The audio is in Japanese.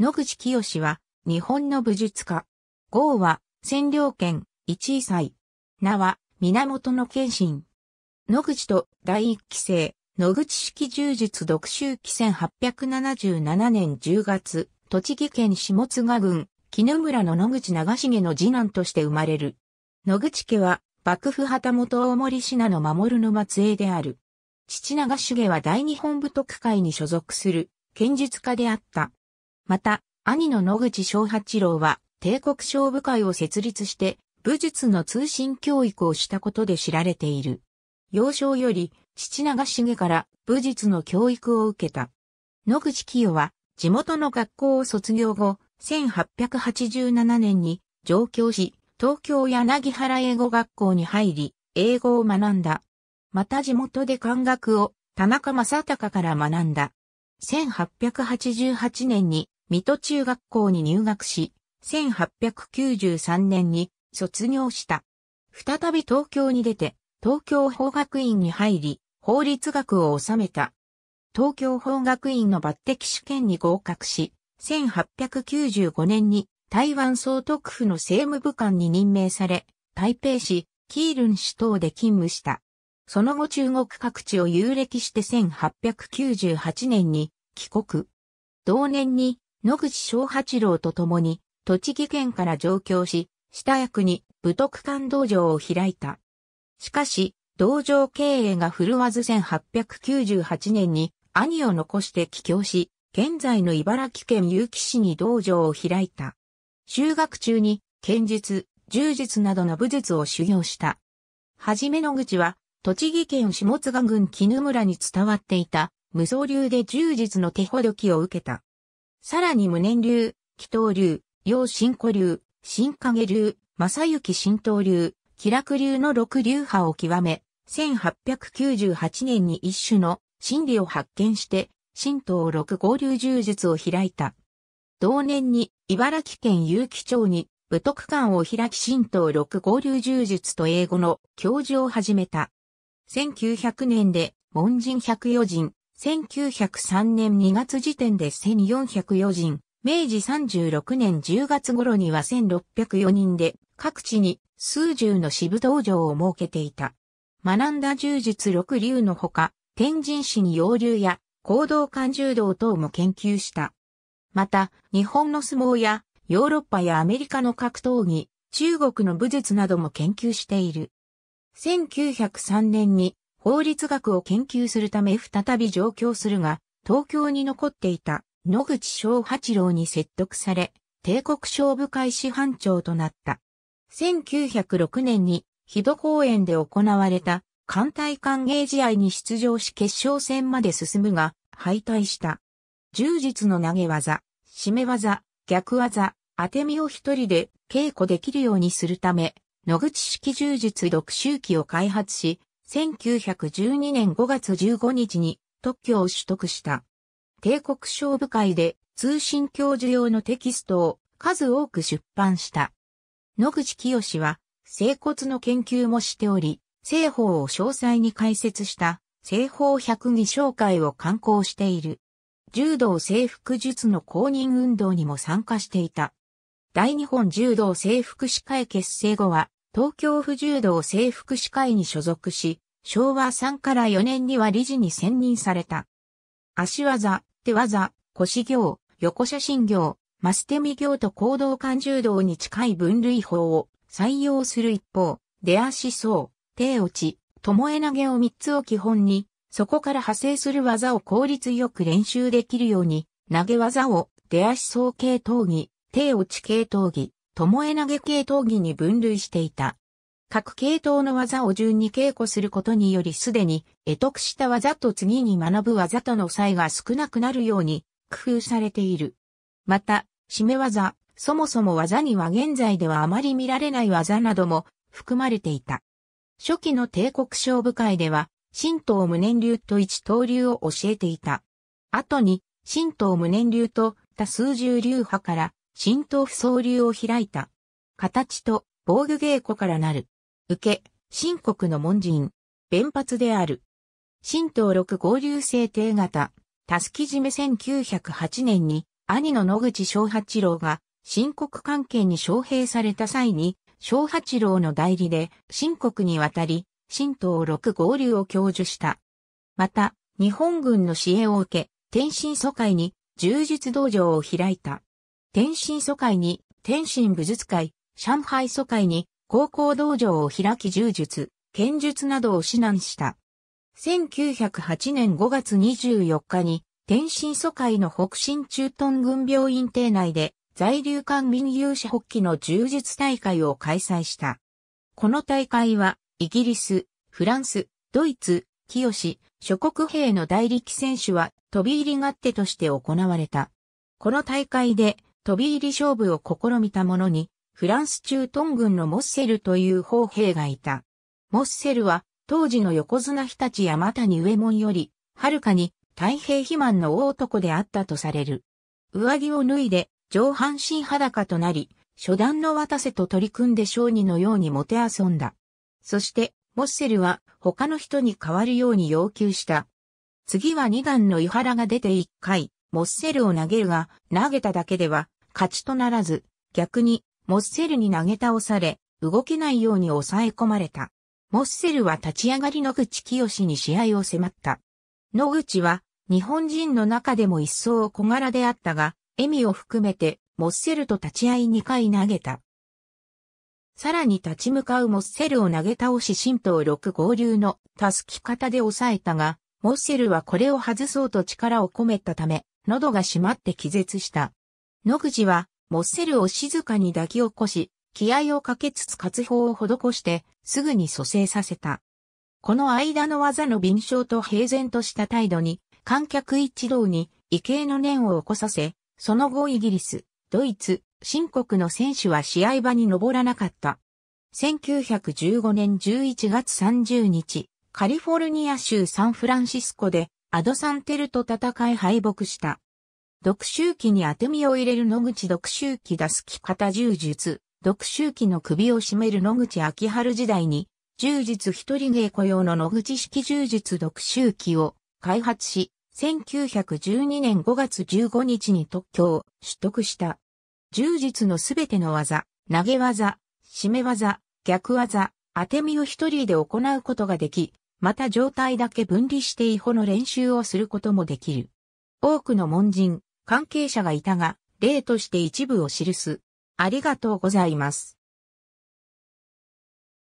野口清は、日本の武術家。号は、占領権、一位祭。名は、源の謙信。野口と第一期生、野口式柔術独習期1877年10月、栃木県下津賀郡、野村の野口長重の次男として生まれる。野口家は、幕府旗本大森信の守るの末裔である。父長重は大日本武徳会に所属する、剣術家であった。また、兄の野口昭八郎は、帝国商部会を設立して、武術の通信教育をしたことで知られている。幼少より、父長重から武術の教育を受けた。野口清は、地元の学校を卒業後、1887年に上京し、東京柳原英語学校に入り、英語を学んだ。また地元で漢学を田中正隆から学んだ。1888年に水戸中学校に入学し、1893年に卒業した。再び東京に出て、東京法学院に入り、法律学を収めた。東京法学院の抜擢試験に合格し、1895年に台湾総督府の政務部官に任命され、台北市、キールン市等で勤務した。その後中国各地を遊歴して1898年に帰国。同年に野口昭八郎と共に、栃木県から上京し、下役に武徳館道場を開いた。しかし、道場経営が振るわず1898年に兄を残して帰郷し、現在の茨城県結城市に道場を開いた。修学中に、剣術、柔術などの武術を修行した。はじめ野口は、栃木県下津賀郡絹村に伝わっていた、無双流で柔術の手ほどきを受けた。さらに無念流、祈祷流、陽新古流、新影流、正幸新道流、気楽流の六流派を極め、1898年に一種の真理を発見して、神道六合流柔術を開いた。同年に茨城県結城町に武徳館を開き神道六合流柔術と英語の教授を始めた。1900年で門人百余人、1903年2月時点で1404人、明治36年10月頃には1604人で、各地に数十の支部道場を設けていた。学んだ柔術六流のほか、天神市に洋流や行動感柔道等も研究した。また、日本の相撲やヨーロッパやアメリカの格闘技、中国の武術なども研究している。1903年に法律学を研究するため再び上京するが、東京に残っていた野口昭八郎に説得され、帝国商部会師班長となった。1906年に、日戸公園で行われた、艦隊歓迎試合に出場し決勝戦まで進むが、敗退した。柔術の投げ技、締め技、逆技、当て身を一人で稽古できるようにするため、野口式柔術独習期を開発し、1912年5月15日に特許を取得した。帝国商部会で通信教授用のテキストを数多く出版した。野口清は、整骨の研究もしており、製法を詳細に解説した製法百義紹介を刊行している。柔道制服術の公認運動にも参加していた。大日本柔道制服士会結成後は、東京府柔道制服司会に所属し、昭和3から4年には理事に選任された。足技、手技、腰行、横写真行、マステミ行と行動感柔道に近い分類法を採用する一方、出足層、手落ち、ともえ投げを3つを基本に、そこから派生する技を効率よく練習できるように、投げ技を出足層系闘技、手落ち系闘技、ともえ投げ系闘技に分類していた。各系統の技を順に稽古することによりすでに得得した技と次に学ぶ技との差異が少なくなるように工夫されている。また、締め技、そもそも技には現在ではあまり見られない技なども含まれていた。初期の帝国勝負会では、神道無念流と一刀流を教えていた。後に、神道無念流と多数十流派から神道不総流を開いた。形と防御稽古からなる。受け、新国の門人、弁髪である。神道六合流制定型、たすき締め1908年に、兄の野口昭八郎が、新国関係に招聘された際に、昭八郎の代理で、新国に渡り、神道六合流を享受した。また、日本軍の支援を受け、天津疎開に、柔術道場を開いた。天津疎開に、天津武術会、上海疎開に、高校道場を開き柔術、剣術などを指南した。1908年5月24日に、天津疎開の北新駐屯軍病院邸内で、在留官民有志発起の柔術大会を開催した。この大会は、イギリス、フランス、ドイツ、清、諸国兵の代理機選手は飛び入り勝手として行われた。この大会で飛び入り勝負を試みた者に、フランス中東軍のモッセルという砲兵がいた。モッセルは、当時の横綱日立山谷上門より、はるかに太平肥満の大男であったとされる。上着を脱いで、上半身裸となり、初段の渡瀬と取り組んで商人のようにもて遊んだ。そして、モッセルは他の人に代わるように要求した。次は二段の伊原が出て一回、モッセルを投げるが、投げただけでは勝ちとならず、逆に、モッセルに投げ倒され、動けないように抑え込まれた。モッセルは立ち上がり野口清に試合を迫った。野口は、日本人の中でも一層小柄であったが、エミを含めて、モッセルと立ち合い2回投げた。さらに立ち向かうモッセルを投げ倒し神道6合流の助き方で抑えたが、モッセルはこれを外そうと力を込めたため、喉が閉まって気絶した。野口は、モッセルを静かに抱き起こし、気合をかけつつ活法を施して、すぐに蘇生させた。この間の技の敏捷と平然とした態度に、観客一同に、異形の念を起こさせ、その後イギリス、ドイツ、新国の選手は試合場に登らなかった。1915年11月30日、カリフォルニア州サンフランシスコで、アドサンテルと戦い敗北した。独習期に当て身を入れる野口独習期出すき方柔術、独習期の首を締める野口秋春時代に、柔術一人芸雇用の野口式柔術独習期を開発し、1912年5月15日に特許を取得した。柔術のすべての技、投げ技、締め技、逆技、当て身を一人で行うことができ、また状態だけ分離して違法の練習をすることもできる。多くの門人、関係者がいたが、例として一部を記す。ありがとうございます。